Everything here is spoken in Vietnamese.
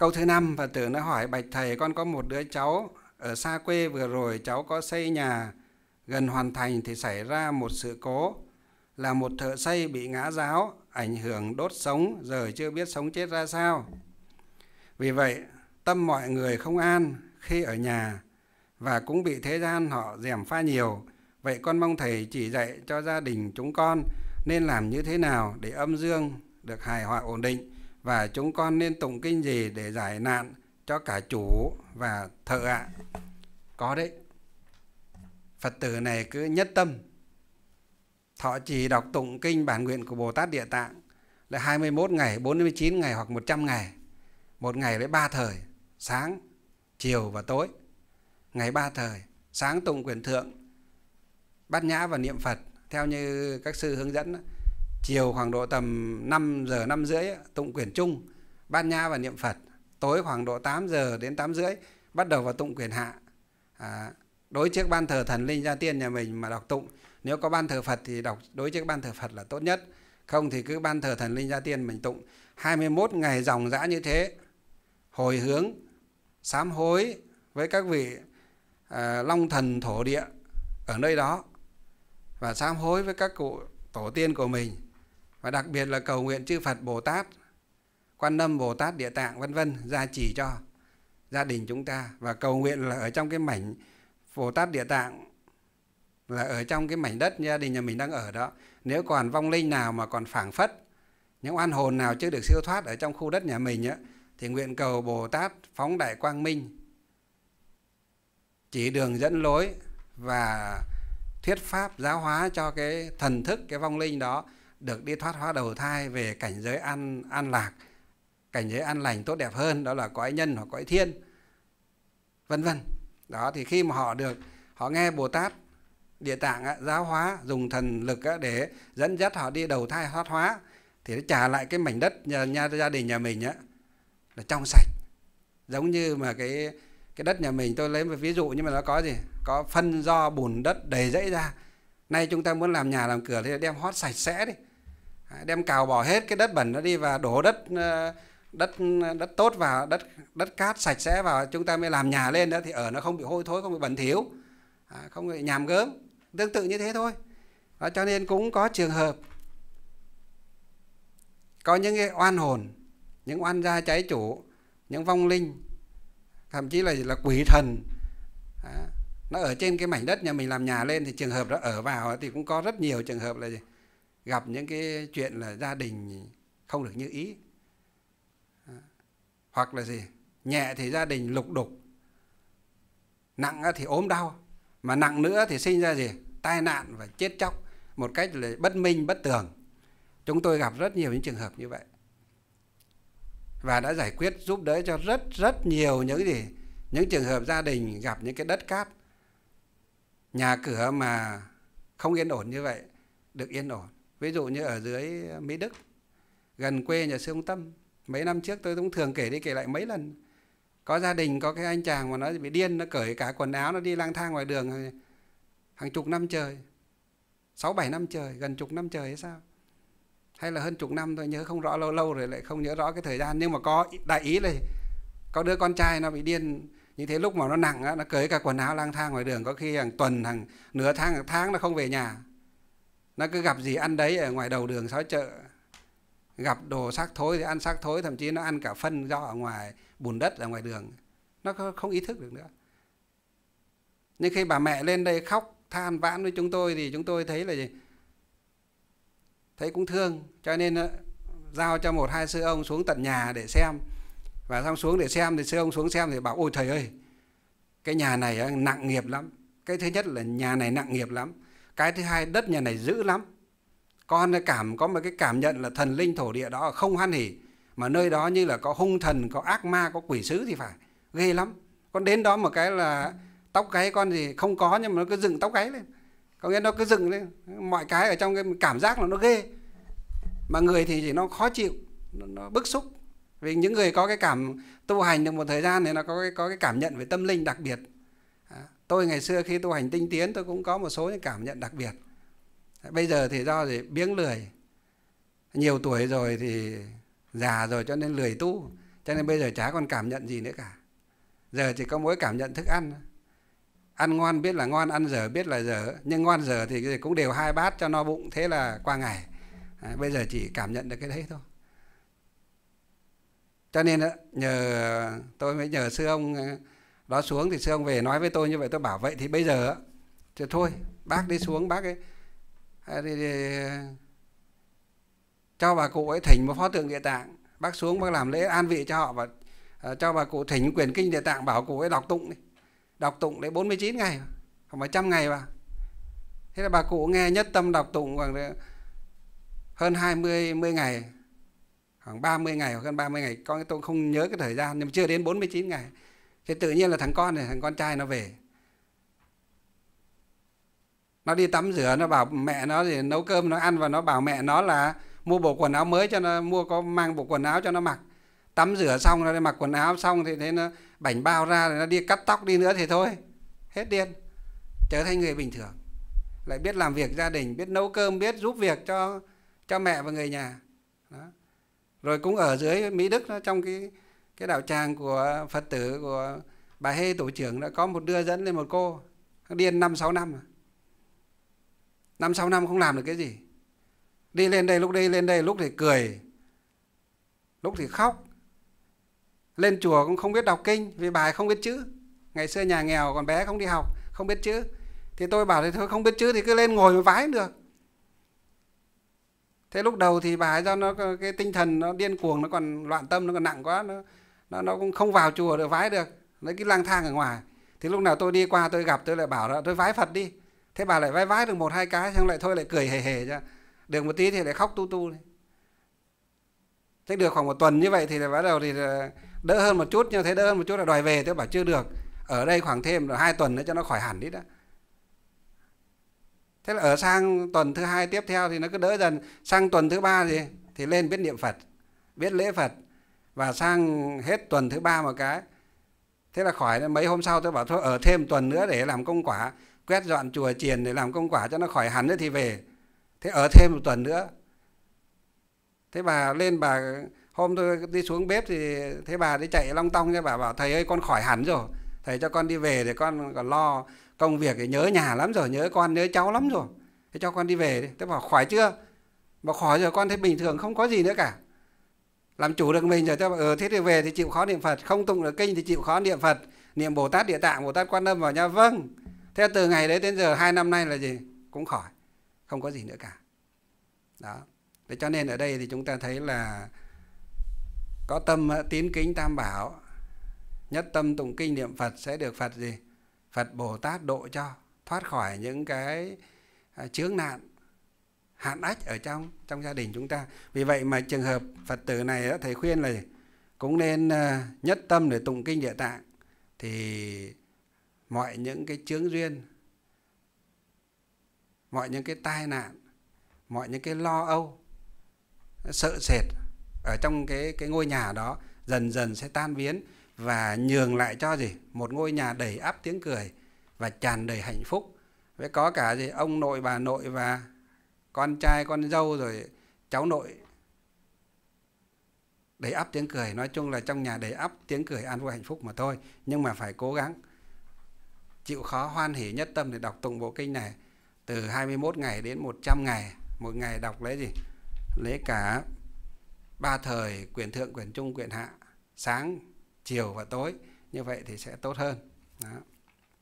Câu thứ năm Phật tử nó hỏi bạch thầy con có một đứa cháu ở xa quê vừa rồi cháu có xây nhà gần hoàn thành thì xảy ra một sự cố là một thợ xây bị ngã giáo ảnh hưởng đốt sống giờ chưa biết sống chết ra sao. Vì vậy tâm mọi người không an khi ở nhà và cũng bị thế gian họ dèm pha nhiều. Vậy con mong thầy chỉ dạy cho gia đình chúng con nên làm như thế nào để âm dương được hài hòa ổn định và chúng con nên tụng kinh gì để giải nạn cho cả chủ và thợ ạ. Có đấy. Phật tử này cứ nhất tâm. Thọ trì đọc tụng kinh bản nguyện của Bồ Tát Địa Tạng là 21 ngày, 49 ngày hoặc 100 ngày. Một ngày lấy ba thời, sáng, chiều và tối. Ngày ba thời, sáng tụng quyền thượng, bát nhã và niệm Phật theo như các sư hướng dẫn chiều khoảng độ tầm 5 giờ 5 rưỡi tụng quyển chung ban nha và niệm Phật tối khoảng độ 8 giờ đến 8 rưỡi bắt đầu vào tụng quyển hạ à, đối trước ban thờ thần linh gia tiên nhà mình mà đọc tụng nếu có ban thờ Phật thì đọc đối trước ban thờ Phật là tốt nhất không thì cứ ban thờ thần linh gia tiên mình tụng 21 ngày dòng dã như thế hồi hướng sám hối với các vị à, long thần thổ địa ở nơi đó và sám hối với các cụ tổ tiên của mình và đặc biệt là cầu nguyện chư Phật Bồ Tát Quan Âm Bồ Tát Địa Tạng vân vân gia trì cho gia đình chúng ta và cầu nguyện là ở trong cái mảnh Bồ Tát Địa Tạng là ở trong cái mảnh đất gia đình nhà mình đang ở đó nếu còn vong linh nào mà còn phảng phất những oan hồn nào chưa được siêu thoát ở trong khu đất nhà mình á, thì nguyện cầu Bồ Tát phóng đại quang minh chỉ đường dẫn lối và thuyết pháp giáo hóa cho cái thần thức cái vong linh đó được đi thoát hóa đầu thai về cảnh giới an an lạc cảnh giới an lành tốt đẹp hơn đó là cõi nhân hoặc cõi thiên vân vân đó thì khi mà họ được họ nghe bồ tát địa tạng á, giáo hóa dùng thần lực á, để dẫn dắt họ đi đầu thai thoát hóa thì nó trả lại cái mảnh đất nhà, nhà gia đình nhà mình á là trong sạch giống như mà cái cái đất nhà mình tôi lấy một ví dụ nhưng mà nó có gì có phân do bùn đất đầy rẫy ra nay chúng ta muốn làm nhà làm cửa thì đem hót sạch sẽ đi À, đem cào bỏ hết cái đất bẩn nó đi và đổ đất ờ, đất đất tốt vào đất đất cát sạch sẽ vào chúng ta mới làm nhà lên đó thì ở nó không bị hôi thối không bị bẩn thỉu à, không bị nhàm gớm tương tự như thế thôi đó, cho nên cũng có trường hợp có những cái oan hồn những oan gia cháy chủ những vong linh thậm chí là là quỷ thần nó ở trên cái mảnh đất nhà mình làm nhà lên thì trường hợp đó ở vào thì cũng có rất nhiều trường hợp là gì gặp những cái chuyện là gia đình không được như ý à, hoặc là gì nhẹ thì gia đình lục đục nặng thì ốm đau mà nặng nữa thì sinh ra gì tai nạn và chết chóc một cách là bất minh bất tường chúng tôi gặp rất nhiều những trường hợp như vậy và đã giải quyết giúp đỡ cho rất rất nhiều những gì những trường hợp gia đình gặp những cái đất cát nhà cửa mà không yên ổn như vậy được yên ổn ví dụ như ở dưới mỹ đức gần quê nhà sư ông tâm mấy năm trước tôi cũng thường kể đi kể lại mấy lần có gia đình có cái anh chàng mà nó bị điên nó cởi cả quần áo nó đi lang thang ngoài đường hàng chục năm trời sáu bảy năm trời gần chục năm trời hay sao hay là hơn chục năm tôi nhớ không rõ lâu lâu rồi lại không nhớ rõ cái thời gian nhưng mà có đại ý là có đứa con trai nó bị điên như thế lúc mà nó nặng á, nó cởi cả quần áo lang thang ngoài đường có khi hàng tuần hàng nửa tháng hàng tháng nó không về nhà nó cứ gặp gì ăn đấy ở ngoài đầu đường xó chợ gặp đồ xác thối thì ăn xác thối thậm chí nó ăn cả phân do ở ngoài bùn đất ở ngoài đường nó không ý thức được nữa nhưng khi bà mẹ lên đây khóc than vãn với chúng tôi thì chúng tôi thấy là gì thấy cũng thương cho nên ờ, giao cho một hai sư ông xuống tận nhà để xem và xong xuống để xem thì sư ông xuống xem thì bảo ôi thầy ơi cái nhà này ờ, nặng nghiệp lắm cái thứ nhất là nhà này nặng nghiệp lắm cái thứ hai đất nhà này dữ lắm con cảm có một cái cảm nhận là thần linh thổ địa đó không hoan hỉ mà nơi đó như là có hung thần có ác ma có quỷ sứ thì phải ghê lắm con đến đó một cái là tóc gáy con gì không có nhưng mà nó cứ dựng tóc gáy lên có nghĩa nó cứ dựng lên mọi cái ở trong cái cảm giác là nó ghê mà người thì chỉ nó khó chịu nó, nó bức xúc vì những người có cái cảm tu hành được một thời gian thì nó có cái có cái cảm nhận về tâm linh đặc biệt tôi ngày xưa khi tu hành tinh tiến tôi cũng có một số những cảm nhận đặc biệt bây giờ thì do gì biếng lười nhiều tuổi rồi thì già rồi cho nên lười tu cho nên bây giờ chả còn cảm nhận gì nữa cả giờ chỉ có mỗi cảm nhận thức ăn ăn ngon biết là ngon ăn dở biết là dở nhưng ngon dở thì cũng đều hai bát cho no bụng thế là qua ngày à, bây giờ chỉ cảm nhận được cái đấy thôi cho nên nhờ tôi mới nhờ sư ông đó xuống thì sư ông về nói với tôi như vậy tôi bảo vậy thì bây giờ thì thôi bác đi xuống bác ấy thì, à, thì, cho bà cụ ấy thỉnh một phó tượng địa tạng bác xuống bác làm lễ an vị cho họ và uh, cho bà cụ thỉnh quyền kinh địa tạng bảo cụ ấy đọc tụng đi đọc tụng đấy 49 ngày khoảng phải trăm ngày vào thế là bà cụ nghe nhất tâm đọc tụng khoảng hơn 20 10 ngày khoảng 30 ngày hoặc hơn 30 ngày con tôi không nhớ cái thời gian nhưng chưa đến 49 ngày thế tự nhiên là thằng con này thằng con trai nó về nó đi tắm rửa nó bảo mẹ nó thì nấu cơm nó ăn và nó bảo mẹ nó là mua bộ quần áo mới cho nó mua có mang bộ quần áo cho nó mặc tắm rửa xong rồi mặc quần áo xong thì thế nó bảnh bao ra rồi nó đi cắt tóc đi nữa thì thôi hết điên trở thành người bình thường lại biết làm việc gia đình biết nấu cơm biết giúp việc cho cho mẹ và người nhà đó. rồi cũng ở dưới mỹ đức nó trong cái cái đạo tràng của phật tử của bà hê tổ trưởng đã có một đưa dẫn lên một cô điên năm sáu năm năm sáu năm không làm được cái gì đi lên đây lúc đi lên đây lúc thì cười lúc thì khóc lên chùa cũng không biết đọc kinh vì bài không biết chữ ngày xưa nhà nghèo còn bé không đi học không biết chữ thì tôi bảo thì thôi không biết chữ thì cứ lên ngồi mà vái được thế lúc đầu thì bà ấy do nó cái tinh thần nó điên cuồng nó còn loạn tâm nó còn nặng quá nó nó nó cũng không vào chùa được vái được lấy cái lang thang ở ngoài thì lúc nào tôi đi qua tôi gặp tôi lại bảo là tôi vái phật đi thế bà lại vái vái được một hai cái xong lại thôi lại cười hề hề ra được một tí thì lại khóc tu tu thế được khoảng một tuần như vậy thì bắt đầu thì ờ, đỡ hơn một chút nhưng thấy đỡ hơn một chút là đòi về tôi bảo chưa được ở đây khoảng thêm là hai tuần nữa cho nó khỏi hẳn đi đó thế là ở sang tuần thứ hai tiếp theo thì nó cứ đỡ dần sang tuần thứ ba thì thì lên biết niệm phật biết lễ phật và sang hết tuần thứ ba một cái thế là khỏi mấy hôm sau tôi bảo thôi ở thêm tuần nữa để làm công quả quét dọn chùa chiền để làm công quả cho nó khỏi hẳn nữa thì về thế ở thêm một tuần nữa thế bà lên bà hôm tôi đi xuống bếp thì thế bà đi chạy long tong cho bà bảo thầy ơi con khỏi hẳn rồi thầy cho con đi về để con còn lo công việc để nhớ nhà lắm rồi nhớ con nhớ cháu lắm rồi thế cho con đi về đi thế bảo khỏi chưa bảo khỏi rồi con thấy bình thường không có gì nữa cả làm chủ được mình rồi cho ờ ừ, thế thì về thì chịu khó niệm phật không tụng được kinh thì chịu khó niệm phật niệm bồ tát địa tạng bồ tát quan âm vào nhau vâng Theo từ ngày đấy đến giờ hai năm nay là gì cũng khỏi không có gì nữa cả đó Thế cho nên ở đây thì chúng ta thấy là có tâm tín kính tam bảo nhất tâm tụng kinh niệm phật sẽ được phật gì phật bồ tát độ cho thoát khỏi những cái à, chướng nạn hạn ách ở trong trong gia đình chúng ta vì vậy mà trường hợp phật tử này đó, thầy khuyên là cũng nên ờ, nhất tâm để tụng kinh địa tạng thì mọi những cái chướng duyên mọi những cái tai nạn mọi những cái lo âu sợ sệt ở trong cái cái ngôi nhà đó dần dần sẽ tan biến và nhường lại cho gì một ngôi nhà đầy áp tiếng cười và tràn đầy hạnh phúc với có cả gì ông nội bà nội và con trai con dâu rồi cháu nội đầy ắp tiếng cười nói chung là trong nhà đầy ắp tiếng cười an vui hạnh phúc mà thôi nhưng mà phải cố gắng chịu khó hoan hỉ nhất tâm để đọc tụng bộ kinh này từ 21 ngày đến 100 ngày một ngày đọc lấy gì lấy cả ba thời quyển thượng quyển trung quyển hạ sáng chiều và tối như vậy thì sẽ tốt hơn đó.